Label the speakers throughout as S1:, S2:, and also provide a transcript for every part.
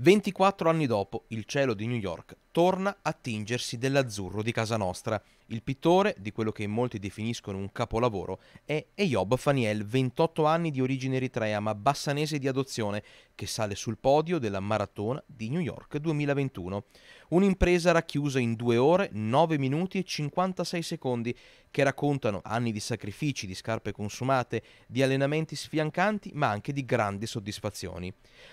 S1: 24 anni dopo, il cielo di New York torna a tingersi dell'azzurro di casa nostra. Il pittore, di quello che molti definiscono un capolavoro, è Eyob Faniel, 28 anni di origine eritrea ma bassanese di adozione, che sale sul podio della maratona di New York 2021. Un'impresa racchiusa in 2 ore, 9 minuti e 56 secondi, che raccontano anni di sacrifici, di scarpe consumate, di allenamenti sfiancanti, ma anche di grandi soddisfazioni.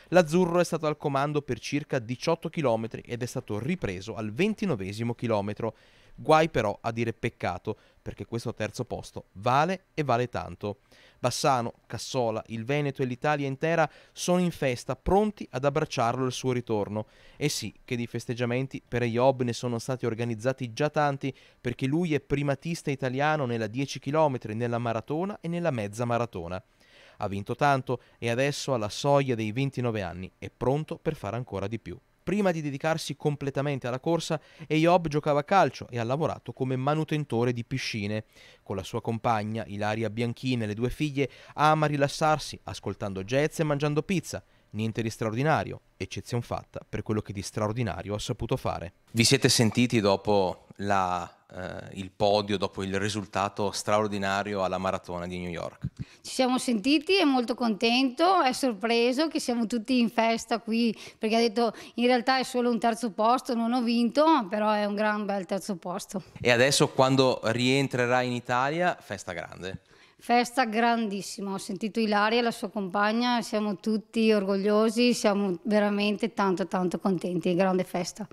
S1: L'azzurro è stato al comando per circa 18 km ed è stato ripreso preso al 29 chilometro. Guai però a dire peccato, perché questo terzo posto vale e vale tanto. Bassano, Cassola, il Veneto e l'Italia intera sono in festa, pronti ad abbracciarlo al suo ritorno. E eh sì, che di festeggiamenti per Eiob ne sono stati organizzati già tanti, perché lui è primatista italiano nella 10 km, nella maratona e nella mezza maratona. Ha vinto tanto e adesso alla soglia dei 29 anni è pronto per fare ancora di più prima di dedicarsi completamente alla corsa, Eyob giocava a calcio e ha lavorato come manutentore di piscine. Con la sua compagna, Ilaria Bianchini e le due figlie, ama rilassarsi ascoltando jazz e mangiando pizza. Niente di straordinario, eccezion fatta per quello che di straordinario ha saputo fare. Vi siete sentiti dopo la, eh, il podio dopo il risultato straordinario alla maratona di New York.
S2: Ci siamo sentiti, è molto contento, è sorpreso che siamo tutti in festa qui perché ha detto in realtà è solo un terzo posto, non ho vinto, però è un gran bel terzo posto.
S1: E adesso quando rientrerà in Italia, festa grande.
S2: Festa grandissima, ho sentito Ilaria e la sua compagna, siamo tutti orgogliosi, siamo veramente tanto tanto contenti, grande festa.